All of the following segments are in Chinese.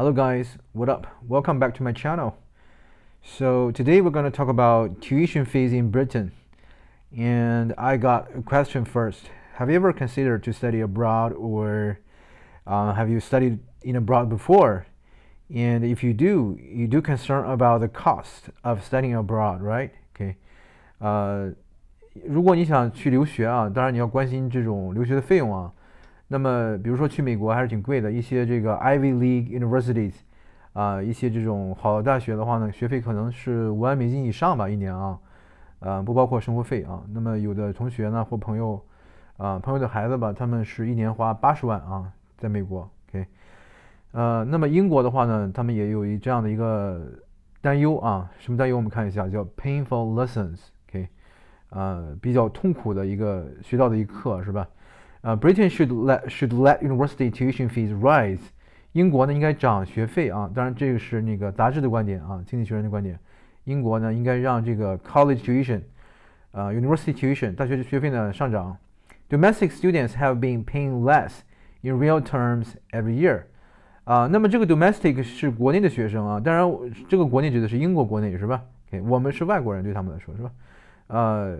Hello guys, what up? Welcome back to my channel. So today we're going to talk about tuition fees in Britain. And I got a question first. Have you ever considered to study abroad or uh, have you studied in abroad before? And if you do, you do concern about the cost of studying abroad, right? Okay. 呃，如果你想去留学啊，当然你要关心这种留学的费用啊。Uh, 那么，比如说去美国还是挺贵的，一些这个 Ivy League Universities，啊，一些这种好大学的话呢，学费可能是五万美金以上吧，一年啊，呃，不包括生活费啊。那么有的同学呢或朋友，啊，朋友的孩子吧，他们是一年花八十万啊，在美国。OK，呃，那么英国的话呢，他们也有一这样的一个担忧啊，什么担忧？我们看一下，叫 painful lessons，OK，啊，比较痛苦的一个学到的一课是吧？呃，Britain should let should let university tuition fees rise。英国呢应该涨学费啊，当然这个是那个杂志的观点啊，经济学人的观点。英国呢应该让这个 college tuition，呃，university tuition 大学学费呢上涨。Domestic students have been paying less in real terms every year。啊，那么这个 domestic 是国内的学生啊，当然这个国内指的是英国国内是吧？o k 我们是外国人对他们来说是吧？呃。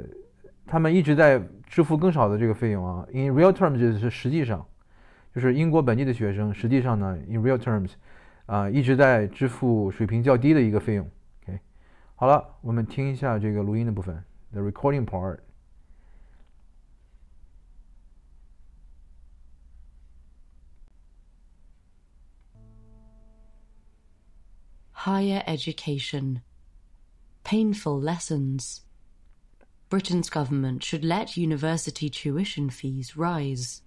他们一直在支付更少的这个费用啊。In real terms 就是实际上，就是英国本地的学生实际上呢，in real terms 啊、呃、一直在支付水平较低的一个费用。OK，好了，我们听一下这个录音的部分，the recording part。higher education, painful lessons. Britain's government should let university tuition fees rise.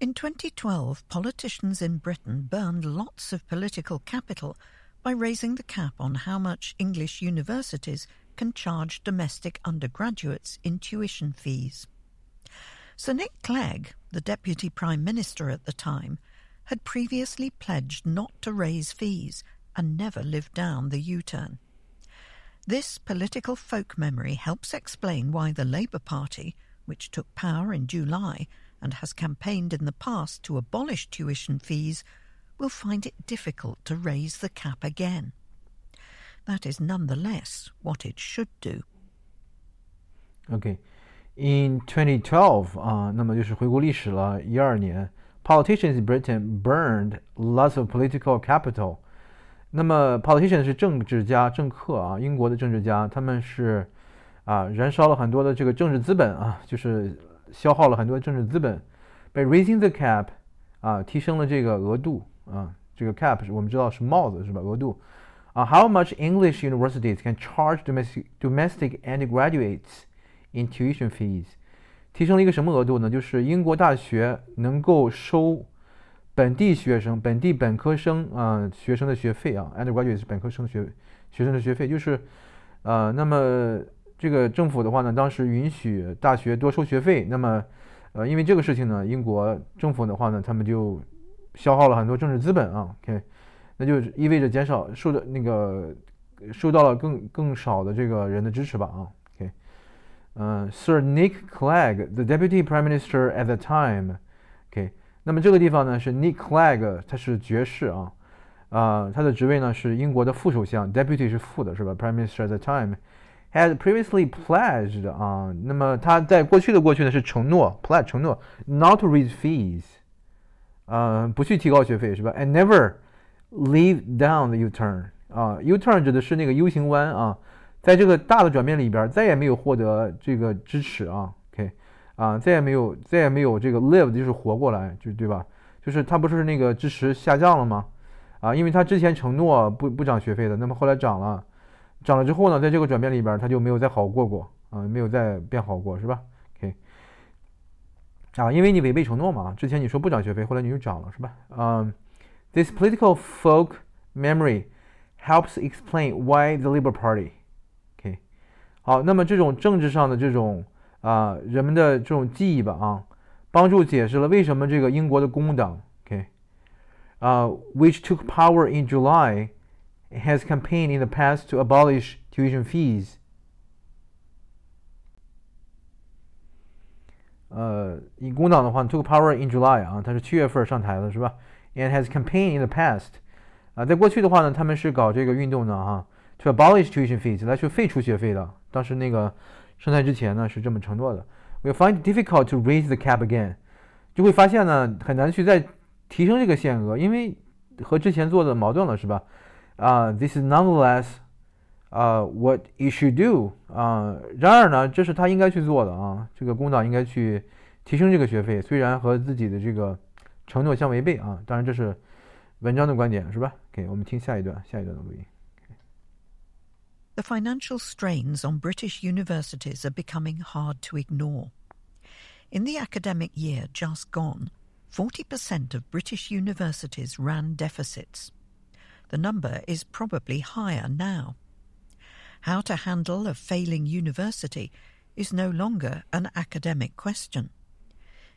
In 2012, politicians in Britain burned lots of political capital by raising the cap on how much English universities can charge domestic undergraduates in tuition fees. Sir Nick Clegg, the Deputy Prime Minister at the time, had previously pledged not to raise fees and never lived down the U turn. This political folk memory helps explain why the Labour Party, which took power in July and has campaigned in the past to abolish tuition fees, will find it difficult to raise the cap again. That is nonetheless what it should do. Okay. In 2012, uh, politicians in Britain burned lots of political capital 那么，politician 是政治家、政客啊，英国的政治家，他们是，啊，燃烧了很多的这个政治资本啊，就是消耗了很多政治资本，被 raising the cap，啊，提升了这个额度啊，这个 cap 是我们知道是帽子是吧？额度，啊，how much English universities can charge domestic domestic undergraduates in tuition fees，提升了一个什么额度呢？就是英国大学能够收。本地学生，本地本科生啊，学生的学费啊，undergraduate 是本科生学学生的学费，就是，呃，那么这个政府的话呢，当时允许大学多收学费，那么，呃，因为这个事情呢，英国政府的话呢，他们就消耗了很多政治资本啊，OK，那就意味着减少受的那个受到了更更少的这个人的支持吧啊，OK，嗯，Sir Nick Clegg，the Deputy Prime Minister at the time，OK。那么这个地方呢是 Nick Clegg，他是爵士啊，啊，他的职位呢是英国的副首相，Deputy 是副的，是吧？Prime Minister at the time h a d previously pledged 啊，那么他在过去的过去呢是承诺 pledge 承诺 not to raise fees，嗯，不去提高学费是吧？And never leave down the U-turn 啊，U-turn 指的是那个 U 型弯啊，在这个大的转变里边再也没有获得这个支持啊，OK。啊，再也没有，再也没有这个 live d 就是活过来，就对吧？就是他不是那个支持下降了吗？啊，因为他之前承诺不不涨学费的，那么后来涨了，涨了之后呢，在这个转变里边，他就没有再好过过，啊，没有再变好过，是吧？K，啊，因为你违背承诺嘛，之前你说不涨学费，后来你又涨了，是吧？嗯，This political folk memory helps explain why the l a b o r Party，K，好，那么这种政治上的这种。啊、呃、人们的这种记忆吧啊，帮助解释了为什么这个英国的工党，OK，啊、uh,，which took power in July has campaigned in the past to abolish tuition fees. 呃，工党的话，took power in July 啊，它是七月份上台的，是吧？And has campaigned in the past abolish tuition fees 来去废除学费的。当时那个上台之前呢是这么承诺的，We find difficult to raise the cap again，就会发现呢很难去再提升这个限额，因为和之前做的矛盾了，是吧？啊，This is nonetheless，啊，what it should do，啊，然而呢这是他应该去做的啊，这个工党应该去提升这个学费，虽然和自己的这个承诺相违背啊，当然这是文章的观点是吧？给我们听下一段，下一段的录音。the financial strains on British universities are becoming hard to ignore. In the academic year just gone, 40% of British universities ran deficits. The number is probably higher now. How to handle a failing university is no longer an academic question.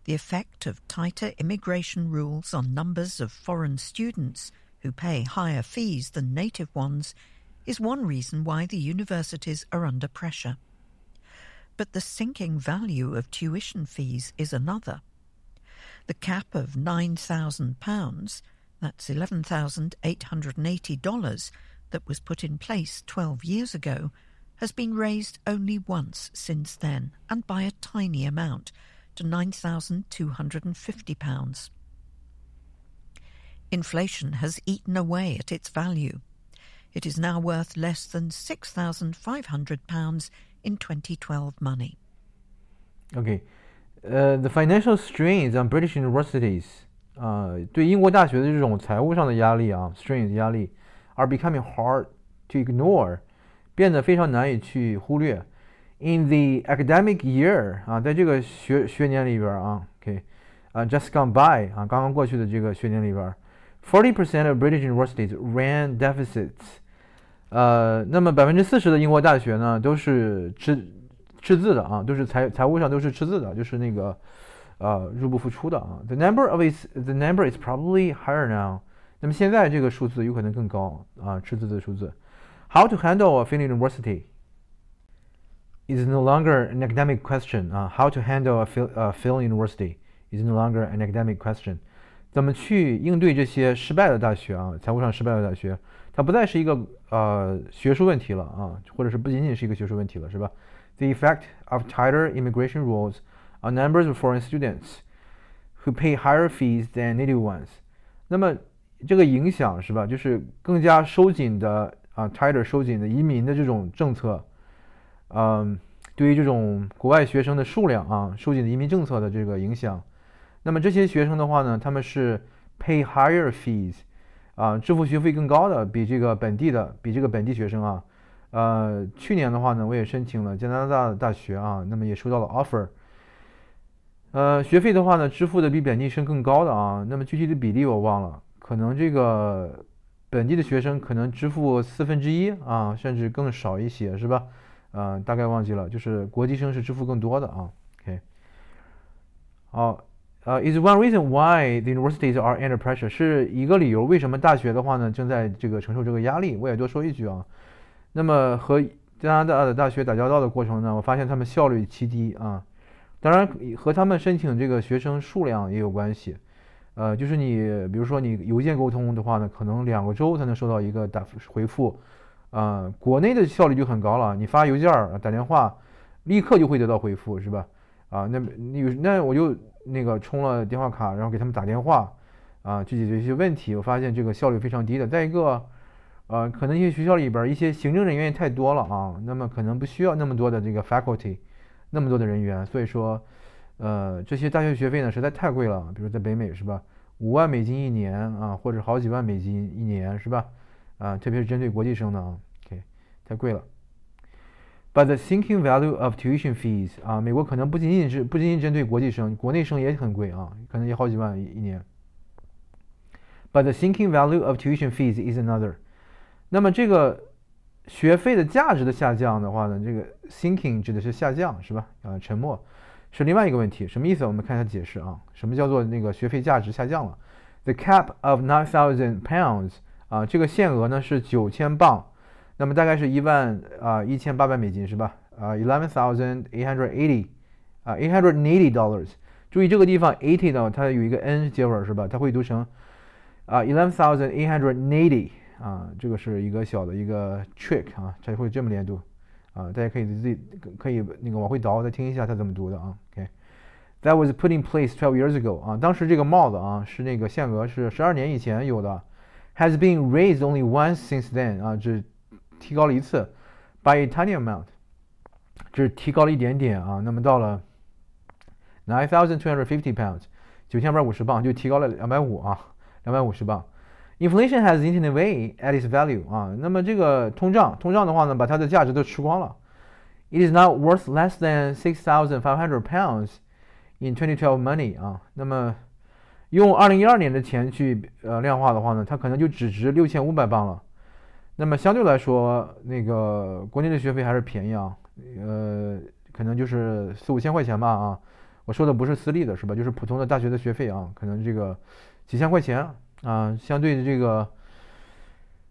The effect of tighter immigration rules on numbers of foreign students who pay higher fees than native ones is one reason why the universities are under pressure. But the sinking value of tuition fees is another. The cap of £9,000, that's $11,880, that was put in place 12 years ago, has been raised only once since then, and by a tiny amount, to £9,250. Inflation has eaten away at its value. It is now worth less than £6,500 in 2012 money. Okay. Uh, the financial strains on British universities, uh, 对英国大学的这种财务上的压力啊，strains are becoming hard to ignore, In the academic year just gone by forty percent of British universities ran deficits。呃，那么百分之四十的英国大学呢都是赤赤字的啊，都是财财务上都是赤字的，就是那个呃入不敷出的啊。The number of is the number is probably higher now。那么现在这个数字有可能更高啊，赤字的数字。How to handle a failing university is no longer an academic question 啊。How to handle a fail a failing university is no longer an academic question。怎么去应对这些失败的大学啊？财务上失败的大学，它不再是一个呃学术问题了啊，或者是不仅仅是一个学术问题了，是吧？The effect of tighter immigration rules on numbers of foreign students who pay higher fees than native ones。那么这个影响是吧？就是更加收紧的啊，tighter 收紧的移民的这种政策，嗯，对于这种国外学生的数量啊，收紧的移民政策的这个影响。那么这些学生的话呢，他们是 pay higher fees，啊，支付学费更高的，比这个本地的，比这个本地学生啊，呃，去年的话呢，我也申请了加拿大的大学啊，那么也收到了 offer，呃，学费的话呢，支付的比本地生更高的啊，那么具体的比例我忘了，可能这个本地的学生可能支付四分之一啊，甚至更少一些，是吧？呃，大概忘记了，就是国际生是支付更多的啊，OK，好。呃，is one reason why the universities are under pressure 是一个理由，为什么大学的话呢正在这个承受这个压力。我也多说一句啊，那么和加拿大的大学打交道的过程呢，我发现他们效率极低啊，当然和他们申请这个学生数量也有关系。呃，就是你比如说你邮件沟通的话呢，可能两个周才能收到一个答回复，啊，国内的效率就很高了，你发邮件打电话，立刻就会得到回复，是吧？啊，那么那我就那个充了电话卡，然后给他们打电话，啊，去解决一些问题。我发现这个效率非常低的。再一个，呃，可能一些学校里边一些行政人员也太多了啊，那么可能不需要那么多的这个 faculty，那么多的人员。所以说，呃，这些大学学费呢实在太贵了。比如在北美是吧，五万美金一年啊，或者好几万美金一年是吧？啊，特别是针对国际生的啊，OK，太贵了。But the sinking value of tuition fees 啊，美国可能不仅仅是不仅仅针对国际生，国内生也很贵啊，可能也好几万一年。But the sinking value of tuition fees is another。那么这个学费的价值的下降的话呢，这个 sinking 指的是下降是吧？啊，沉默是另外一个问题，什么意思？我们看一下解释啊，什么叫做那个学费价值下降了？The cap of nine thousand pounds 啊，这个限额呢是九千磅。那么大概是一万啊，一千八百美金是吧？啊，eleven thousand eight hundred eighty，啊，eight hundred eighty dollars。注意这个地方 eighty 呢，它有一个 n 结尾是吧？它会读成啊，eleven thousand eight hundred eighty，啊，这个是一个小的一个 trick 啊，它会这么连读啊。大家可以自己可以那个往回倒，再听一下它怎么读的啊。o k a t h a t was put in place twelve years ago 啊，当时这个帽子啊是那个限额是十二年以前有的，has been raised only once since then 啊，这。提高了一次，by a tiny amount，就是提高了一点点啊。那么到了 nine thousand two hundred fifty pounds，九千五百五十磅就提高了两百五啊，两百五十磅。Inflation has eaten away at its value 啊。那么这个通胀，通胀的话呢，把它的价值都吃光了。It is now worth less than six thousand five hundred pounds in twenty twelve money 啊。那么用二零一二年的钱去呃量化的话呢，它可能就只值六千五百磅了。那么相对来说，那个国内的学费还是便宜啊，呃，可能就是四五千块钱吧啊，我说的不是私立的，是吧？就是普通的大学的学费啊，可能这个几千块钱啊，相对的这个，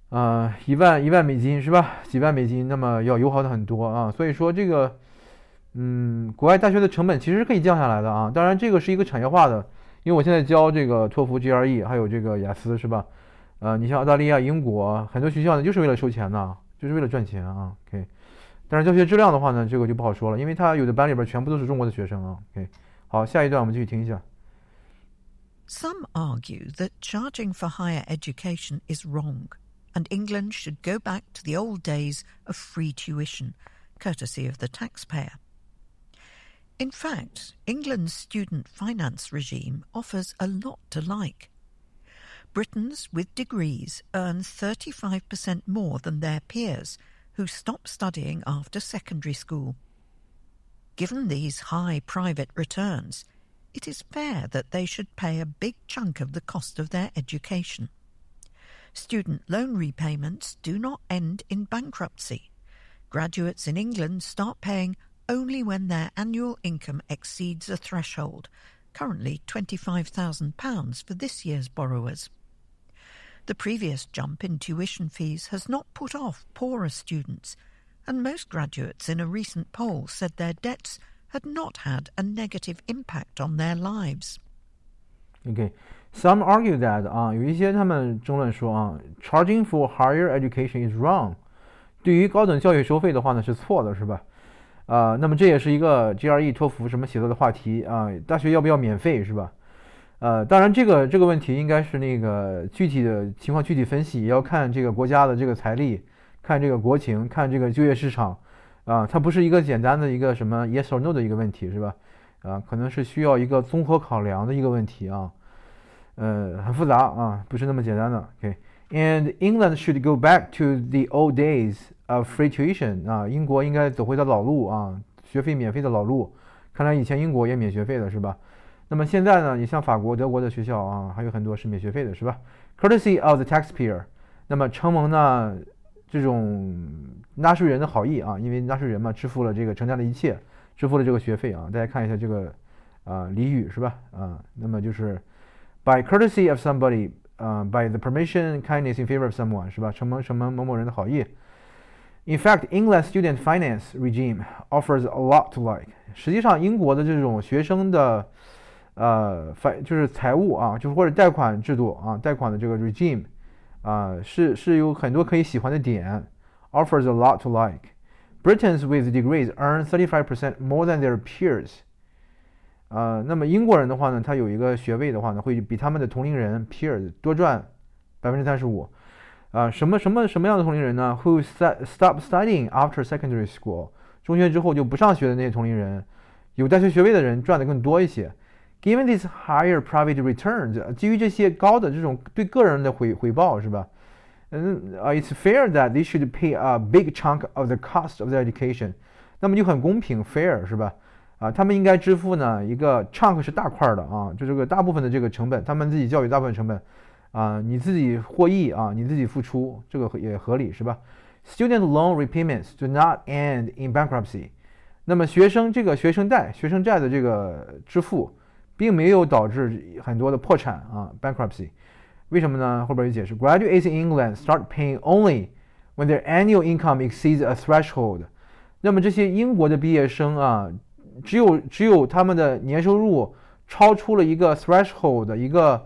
啊，一万一万美金是吧？几万美金，那么要友好的很多啊。所以说这个，嗯，国外大学的成本其实是可以降下来的啊。当然这个是一个产业化的，因为我现在教这个托福、GRE 还有这个雅思是吧？呃，你像澳大利亚、英国，很多学校呢就是为了收钱呐，就是为了赚钱啊。OK，但是教学质量的话呢，这个就不好说了，因为他有的班里边全部都是中国的学生啊。OK，好，下一段我们继续听一下。Some argue that charging for higher education is wrong, and England should go back to the old days of free tuition, courtesy of the taxpayer. In fact, England's student finance regime offers a lot to like. Britons with degrees earn 35% more than their peers who stop studying after secondary school. Given these high private returns, it is fair that they should pay a big chunk of the cost of their education. Student loan repayments do not end in bankruptcy. Graduates in England start paying only when their annual income exceeds a threshold, currently £25,000 for this year's borrowers. The previous jump in tuition fees has not put off poorer students, and most graduates in a recent poll said their debts had not had a negative impact on their lives. Okay. Some argue that 啊，有一些他们争论说啊，charging for higher education is wrong，对于高等教育收费的话呢是错的，是吧？啊，那么这也是一个 GRE 托福什么写作的话题啊，大学要不要免费是吧？Uh 呃，当然，这个这个问题应该是那个具体的情况具体分析，要看这个国家的这个财力，看这个国情，看这个就业市场，啊，它不是一个简单的一个什么 yes or no 的一个问题，是吧？啊，可能是需要一个综合考量的一个问题啊，呃，很复杂啊，不是那么简单的。o k a and England should go back to the old days of free tuition。啊，英国应该走回到老路啊，学费免费的老路。看来以前英国也免学费的是吧？那么现在呢？你像法国、德国的学校啊，还有很多是免学费的，是吧？Courtesy of the taxpayer，那么承蒙呢这种纳税人的好意啊，因为纳税人嘛支付了这个成家的一切，支付了这个学费啊。大家看一下这个啊俚语是吧？啊，那么就是 by courtesy of somebody，呃，by the permission, kindness in favor of someone 是吧？承蒙承蒙某某人的好意。In fact, England student finance regime offers a lot to like。实际上，英国的这种学生的呃，反就是财务啊，就是或者贷款制度啊，贷款的这个 regime 啊，是是有很多可以喜欢的点。Offers a lot to like. Britons with degrees earn thirty five percent more than their peers. 啊，那么英国人的话呢，他有一个学位的话呢，会比他们的同龄人 peers 多赚百分之三十五。啊，什么什么什么样的同龄人呢？Who stop studying after secondary school？中学之后就不上学的那些同龄人，有大学学位的人赚的更多一些。Given these higher private returns，基于这些高的这种对个人的回回报是吧？嗯啊，it's fair that they should pay a big chunk of the cost of the i r education。那么就很公平，fair 是吧？啊，他们应该支付呢一个 chunk 是大块儿的啊，就这个大部分的这个成本，他们自己教育大部分成本啊，你自己获益啊，你自己付出，这个也合理是吧？Student loan repayments do not end in bankruptcy。那么学生这个学生贷、学生债的这个支付。并没有导致很多的破产啊，bankruptcy。为什么呢？后边有解释。Graduates in England start paying only when their annual income exceeds a threshold。那么这些英国的毕业生啊，只有只有他们的年收入超出了一个 threshold 的一个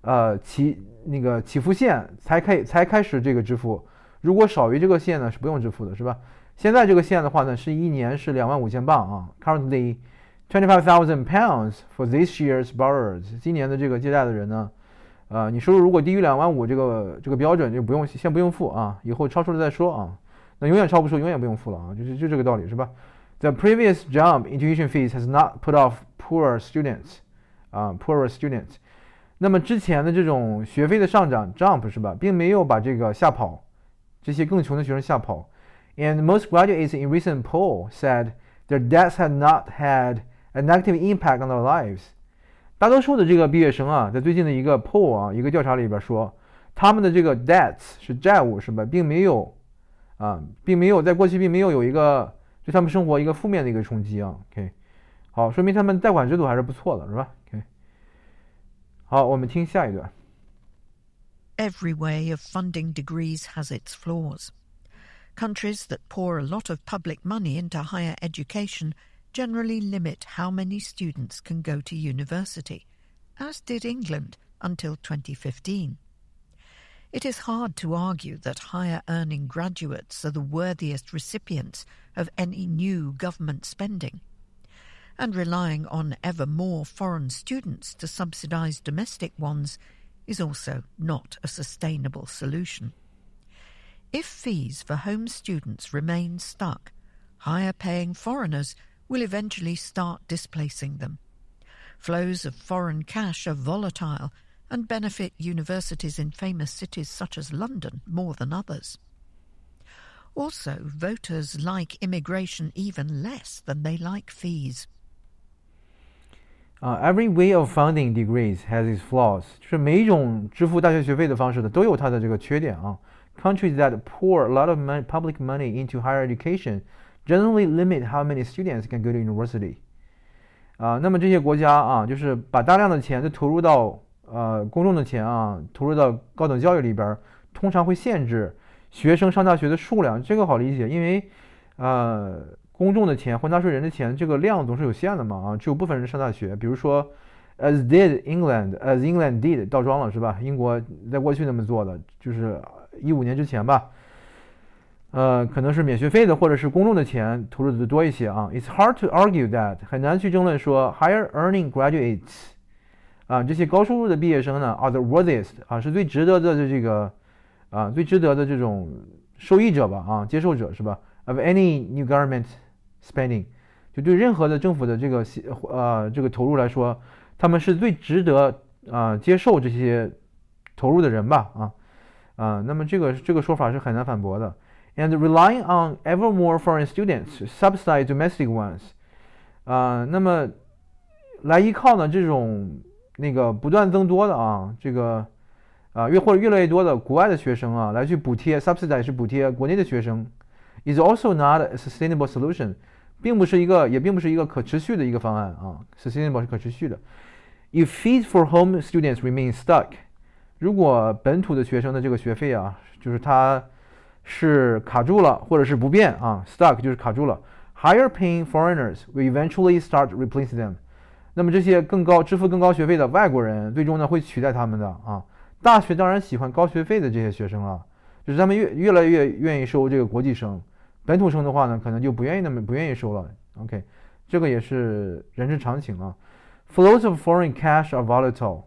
呃起那个起付线，才开才开始这个支付。如果少于这个线呢，是不用支付的，是吧？现在这个线的话呢，是一年是两万五千镑啊，currently。twenty-five thousand pounds for this year's borrowers。今年的这个借贷的人呢，呃，你收入如果低于两万五这个这个标准，就不用先不用付啊，以后超出了再说啊。那永远超不出，永远不用付了啊，就是就这个道理是吧？The previous jump in tuition fees has not put off poor students，啊，poorer students。那么之前的这种学费的上涨 jump 是吧，并没有把这个吓跑这些更穷的学生吓跑。And most graduates in recent poll said their debts had not had a negative impact on their lives. 大多数的这个毕业生啊，在最近的一个 poll 啊一个调查里边说，他们的这个 debts 是债务是吧，并没有啊，并没有在过去并没有有一个对他们生活一个负面的一个冲击啊。OK，好，说明他们贷款制度还是不错的，是吧？OK，好，我们听下一段。Every way of funding degrees has its flaws. Countries that pour a lot of public money into higher education generally limit how many students can go to university, as did England until 2015. It is hard to argue that higher earning graduates are the worthiest recipients of any new government spending. And relying on ever more foreign students to subsidise domestic ones is also not a sustainable solution. If fees for home students remain stuck, higher paying foreigners will eventually start displacing them. Flows of foreign cash are volatile and benefit universities in famous cities such as London more than others. Also, voters like immigration even less than they like fees. Uh, every way of funding degrees has its flaws. 就是每一种支付大学学费的方式呢，都有它的这个缺点啊。Countries that pour a lot of money, public money into higher education Generally limit how many students can go to university，啊，那么这些国家啊，就是把大量的钱都投入到呃公众的钱啊，投入到高等教育里边，通常会限制学生上大学的数量。这个好理解，因为呃公众的钱，或纳税人的钱，这个量总是有限的嘛，啊，只有部分人上大学。比如说，as did England，as England did，倒装了是吧？英国在过去那么做的，就是一五年之前吧。呃，可能是免学费的，或者是公众的钱投入的多一些啊。It's hard to argue that 很难去争论说 higher earning graduates 啊，这些高收入的毕业生呢，are the worthiest 啊，是最值得的这个啊，最值得的这种受益者吧，啊，接受者是吧？Of any new government spending，就对任何的政府的这个呃这个投入来说，他们是最值得啊接受这些投入的人吧，啊啊，那么这个这个说法是很难反驳的。And relying on ever more foreign students subsidize domestic ones，啊，那么来依靠呢这种那个不断增多的啊，这个啊越或者越来越多的国外的学生啊来去补贴 subsidize 是补贴国内的学生，is also not a sustainable solution，并不是一个也并不是一个可持续的一个方案啊，sustainable 是可持续的。If fees for home students remain stuck，如果本土的学生的这个学费啊，就是他。是卡住了，或者是不变啊，stuck 就是卡住了。Higher-paying foreigners will eventually start replacing them。那么这些更高支付、更高学费的外国人，最终呢会取代他们的啊。大学当然喜欢高学费的这些学生了，就是他们越越来越愿意收这个国际生，本土生的话呢，可能就不愿意那么不愿意收了。OK，这个也是人之常情啊。Flows of foreign cash are volatile。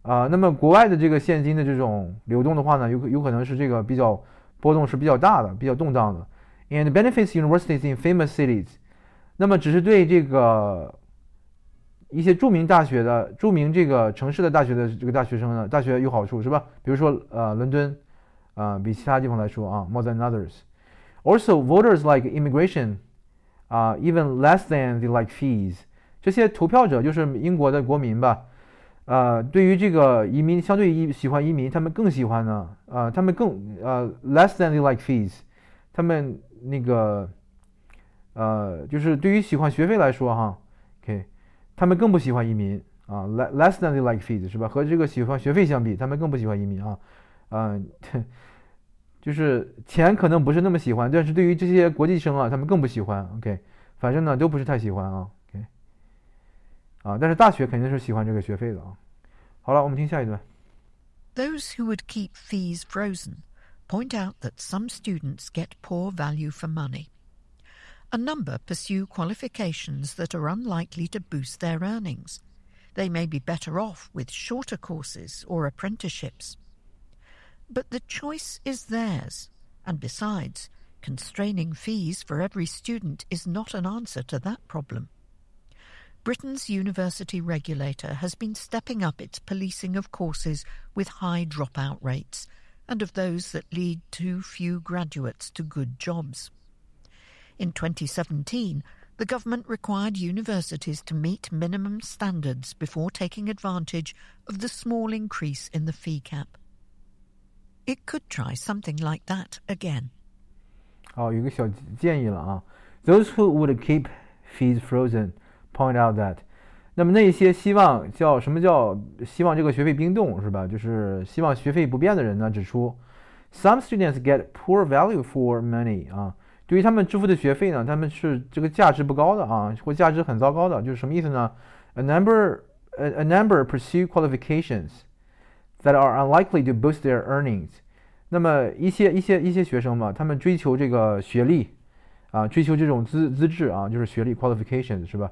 啊，那么国外的这个现金的这种流动的话呢，有有可能是这个比较。波动是比较大的，比较动荡的。And benefits universities in famous cities。那么，只是对这个一些著名大学的、著名这个城市的大学的这个大学生呢，大学有好处，是吧？比如说，呃，伦敦，啊，比其他地方来说啊，more than others。Also, voters like immigration, 啊，even less than they like fees。这些投票者就是英国的国民吧？呃，对于这个移民，相对于喜欢移民，他们更喜欢呢。啊，他们更呃，less than they like fees。他们那个，呃，就是对于喜欢学费来说，哈，OK，他们更不喜欢移民啊，less than they like fees 是吧？和这个喜欢学费相比，他们更不喜欢移民啊。嗯，就是钱可能不是那么喜欢，但是对于这些国际生啊，他们更不喜欢。OK，反正呢，都不是太喜欢啊。啊，但是大学肯定是喜欢这个学费的啊。好了，我们听下一段。Those who would keep fees frozen point out that some students get poor value for money. A number pursue qualifications that are unlikely to boost their earnings. They may be better off with shorter courses or apprenticeships. But the choice is theirs, and besides, constraining fees for every student is not an answer to that problem. Britain's university regulator has been stepping up its policing of courses with high dropout rates and of those that lead too few graduates to good jobs. In 2017, the government required universities to meet minimum standards before taking advantage of the small increase in the fee cap. It could try something like that again. 好，有个小建议了啊。Those oh, uh-huh. who would keep fees frozen Point out that，那么那些希望叫什么叫希望这个学费冰冻是吧？就是希望学费不变的人呢，指出，Some students get poor value for money 啊，对于他们支付的学费呢，他们是这个价值不高的啊，或价值很糟糕的，就是什么意思呢？A number 呃，a number pursue qualifications that are unlikely to boost their earnings。那么一些一些一些学生嘛，他们追求这个学历啊，追求这种资资质啊，就是学历 qualifications 是吧？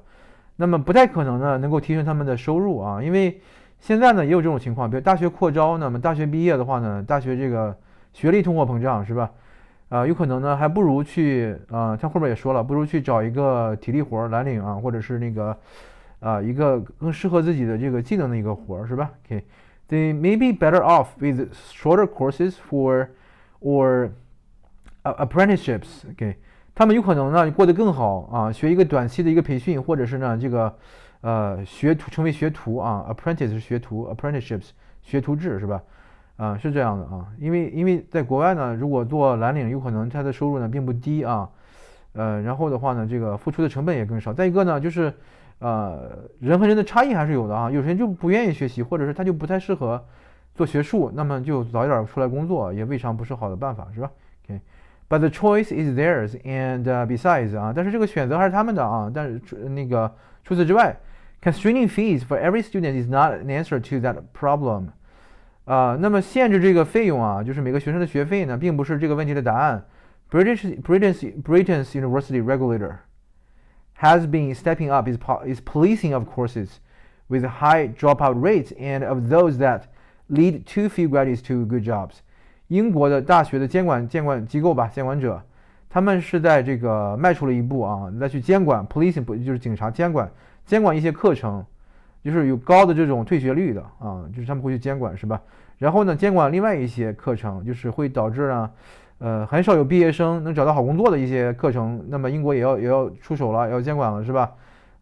那么不太可能呢，能够提升他们的收入啊，因为现在呢也有这种情况，比如大学扩招，那么大学毕业的话呢，大学这个学历通货膨胀是吧？啊，有可能呢，还不如去啊，他后面也说了，不如去找一个体力活儿蓝领啊，或者是那个啊一个更适合自己的这个技能的一个活儿是吧 o k t h e y may be better off with shorter courses for or apprenticeships. o k 他们有可能呢过得更好啊，学一个短期的一个培训，或者是呢这个，呃，学徒成为学徒啊，apprentice 是学徒，apprenticeships 学徒制是吧？啊，是这样的啊，因为因为在国外呢，如果做蓝领，有可能他的收入呢并不低啊，呃，然后的话呢，这个付出的成本也更少。再一个呢，就是，呃，人和人的差异还是有的啊，有些人就不愿意学习，或者是他就不太适合做学术，那么就早点出来工作也未尝不是好的办法，是吧？OK。But the choice is theirs, and uh, besides 啊，但是这个选择还是他们的啊。但是除那个除此之外，constraining uh, fees for every student is not an answer to that problem。啊，那么限制这个费用啊，就是每个学生的学费呢，并不是这个问题的答案。British uh, Britain's Britain's university regulator has been stepping up its its policing of courses with high dropout rates and of those that lead too few graduates to good jobs. 英国的大学的监管监管机构吧，监管者，他们是在这个迈出了一步啊，再去监管 policing 就是警察监管监管一些课程，就是有高的这种退学率的啊，就是他们会去监管是吧？然后呢，监管另外一些课程，就是会导致呢，呃，很少有毕业生能找到好工作的一些课程，那么英国也要也要出手了，也要监管了是吧？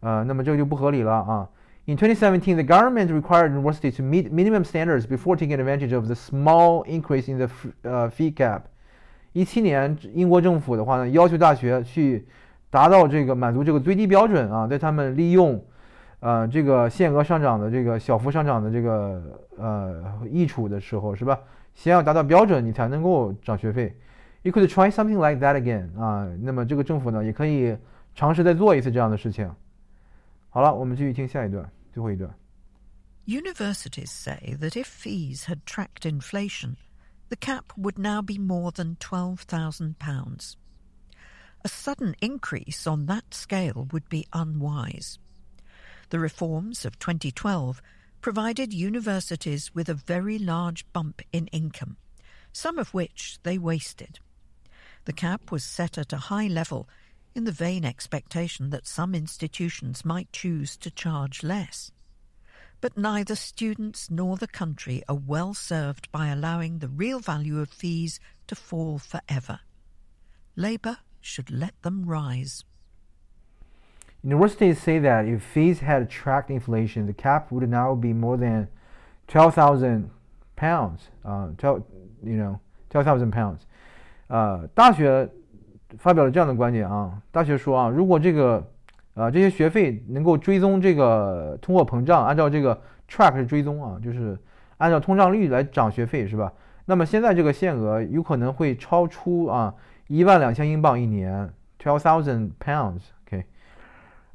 呃，那么这个就不合理了啊。In 2017, the government required universities to meet minimum standards before taking advantage of the small increase in the fee cap. 一七年英国政府的话呢，要求大学去达到这个满足这个最低标准啊，在他们利用呃这个限额上涨的这个小幅上涨的这个呃益处的时候，是吧？先要达到标准，你才能够涨学费。You could try something like that again. 啊，那么这个政府呢，也可以尝试再做一次这样的事情。好了，我们继续听下一段，最后一段。Universities say that if fees had tracked inflation, the cap would now be more than £12,000. A sudden increase on that scale would be unwise. The reforms of 2012 provided universities with a very large bump in income, some of which they wasted. The cap was set at a high level in the vain expectation that some institutions might choose to charge less. But neither students nor the country are well served by allowing the real value of fees to fall forever. Labour should let them rise. Universities say that if fees had tracked inflation, the cap would now be more than twelve thousand pounds. Uh, 12, you know, twelve thousand pounds. Uh, 大学发表了这样的观点啊，大学说啊，如果这个啊这些学费能够追踪这个通货膨胀，按照这个 track 是追踪啊，就是按照通胀率来涨学费是吧？那么现在这个限额有可能会超出啊一万两千英镑一年，twelve thousand pounds。o k a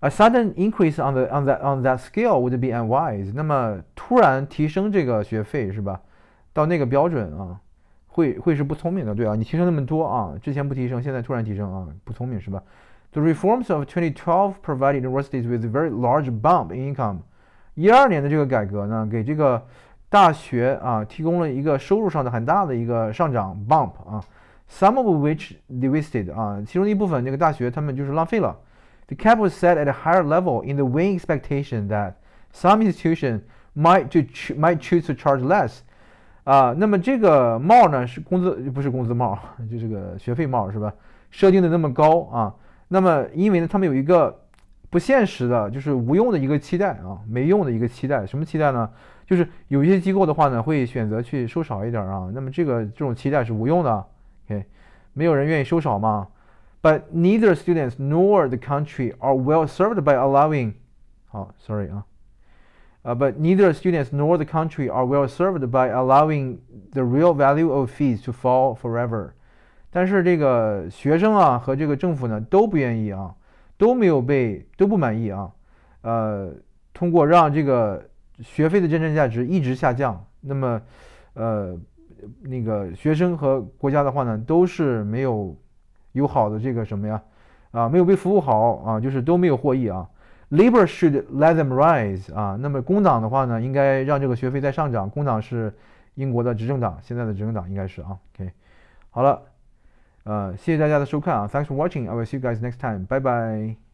a sudden increase on the on that on that scale would be unwise。那么突然提升这个学费是吧？到那个标准啊。会会是不聪明的，对啊，你提升那么多啊，之前不提升，现在突然提升啊，不聪明是吧？The reforms of 2012 provided universities with a very large bump in income。一二年的这个改革呢，给这个大学啊提供了一个收入上的很大的一个上涨 bump 啊，some of which they wasted 啊，其中的一部分这个大学他们就是浪费了。The cap was set at a higher level in the vain expectation that some institution might to might choose to charge less 啊，那么这个帽呢是工资不是工资帽，就这个学费帽是吧？设定的那么高啊，那么因为呢他们有一个不现实的，就是无用的一个期待啊，没用的一个期待。什么期待呢？就是有一些机构的话呢会选择去收少一点啊，那么这个这种期待是无用的。OK，没有人愿意收少嘛。b u t neither students nor the country are well served by allowing。好，Sorry 啊。啊，but neither students nor the country are well served by allowing the real value of fees to fall forever。但是这个学生啊和这个政府呢都不愿意啊，都没有被都不满意啊。呃，通过让这个学费的真正价值一直下降，那么，呃，那个学生和国家的话呢都是没有有好的这个什么呀，啊，没有被服务好啊，就是都没有获益啊。Labour should let them rise 啊，那么工党的话呢，应该让这个学费再上涨。工党是英国的执政党，现在的执政党应该是啊，OK，好了，呃，谢谢大家的收看啊，Thanks for watching. I will see you guys next time. Bye bye.